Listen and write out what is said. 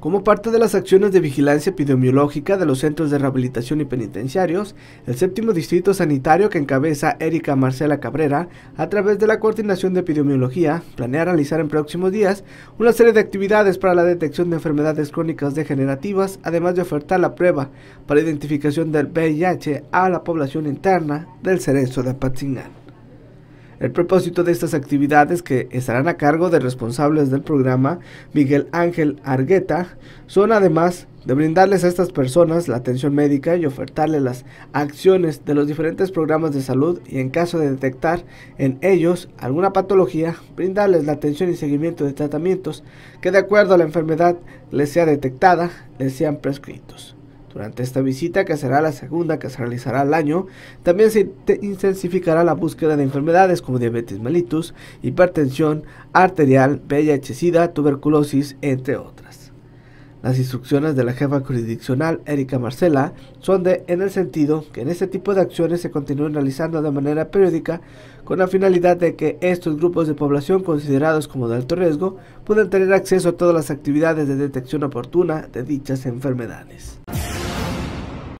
Como parte de las acciones de vigilancia epidemiológica de los centros de rehabilitación y penitenciarios, el séptimo distrito sanitario que encabeza Erika Marcela Cabrera, a través de la Coordinación de Epidemiología, planea realizar en próximos días una serie de actividades para la detección de enfermedades crónicas degenerativas, además de ofertar la prueba para identificación del VIH a la población interna del Cerezo de Patzingán. El propósito de estas actividades, que estarán a cargo de responsables del programa, Miguel Ángel Argueta, son además de brindarles a estas personas la atención médica y ofertarles las acciones de los diferentes programas de salud y en caso de detectar en ellos alguna patología, brindarles la atención y seguimiento de tratamientos que de acuerdo a la enfermedad les sea detectada, les sean prescritos. Durante esta visita, que será la segunda que se realizará al año, también se intensificará la búsqueda de enfermedades como diabetes mellitus, hipertensión arterial, VIH-Sida, tuberculosis, entre otras. Las instrucciones de la jefa jurisdiccional Erika Marcela son de en el sentido que en este tipo de acciones se continúen realizando de manera periódica con la finalidad de que estos grupos de población considerados como de alto riesgo puedan tener acceso a todas las actividades de detección oportuna de dichas enfermedades.